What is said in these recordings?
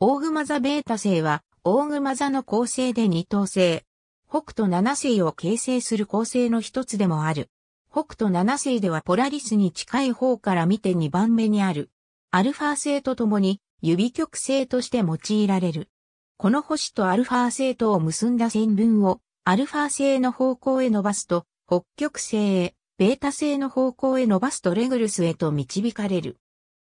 大熊座ベータ星は、大熊座の構成で二等星。北斗七星を形成する構成の一つでもある。北斗七星ではポラリスに近い方から見て二番目にある。アルファ星と共に指極星として用いられる。この星とアルファ星とを結んだ線分をアルファ星の方向へ伸ばすと北極星へ、ベータ星の方向へ伸ばすとレグルスへと導かれる。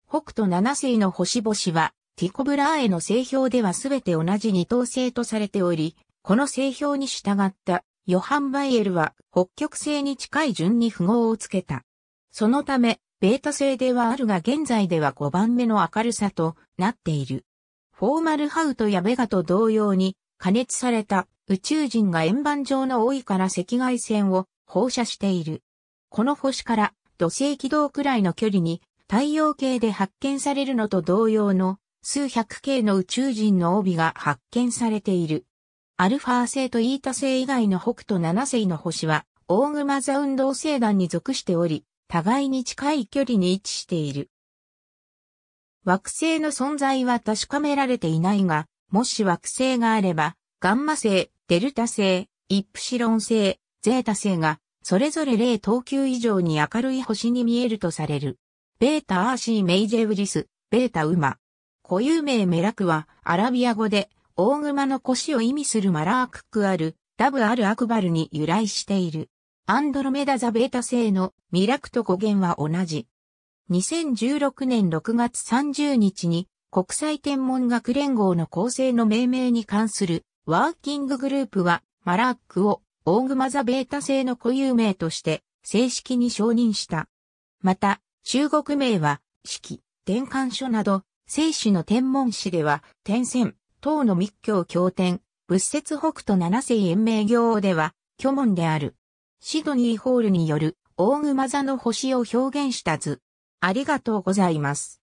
北斗七星の星々はティコブラーへの製氷では全て同じ二等星とされており、この製氷に従ったヨハン・バイエルは北極星に近い順に符号をつけた。そのため、ベータ製ではあるが現在では5番目の明るさとなっている。フォーマルハウトやベガと同様に加熱された宇宙人が円盤状の多いから赤外線を放射している。この星から土星軌道くらいの距離に太陽系で発見されるのと同様の数百系の宇宙人の帯が発見されている。アルファ星とイータ星以外の北斗七星の星は、大熊座運動星団に属しており、互いに近い距離に位置している。惑星の存在は確かめられていないが、もし惑星があれば、ガンマ星、デルタ星、イプシロン星、ゼータ星が、それぞれ0等級以上に明るい星に見えるとされる。ベータアーシー・メイジェウリス、ベータウマ、固有名メラクは、アラビア語で、大熊の腰を意味するマラーククアル、ダブアルアクバルに由来している。アンドロメダザベータ製のミラクと語源は同じ。2016年6月30日に国際天文学連合の構成の命名に関するワーキンググループはマラークを大熊ザベータ製の固有名として正式に承認した。また、中国名は、式、転換書など聖子の天文史では、天仙、唐の密教経典、仏説北斗七世延命行では、巨門である。シドニーホールによる、大熊座の星を表現した図。ありがとうございます。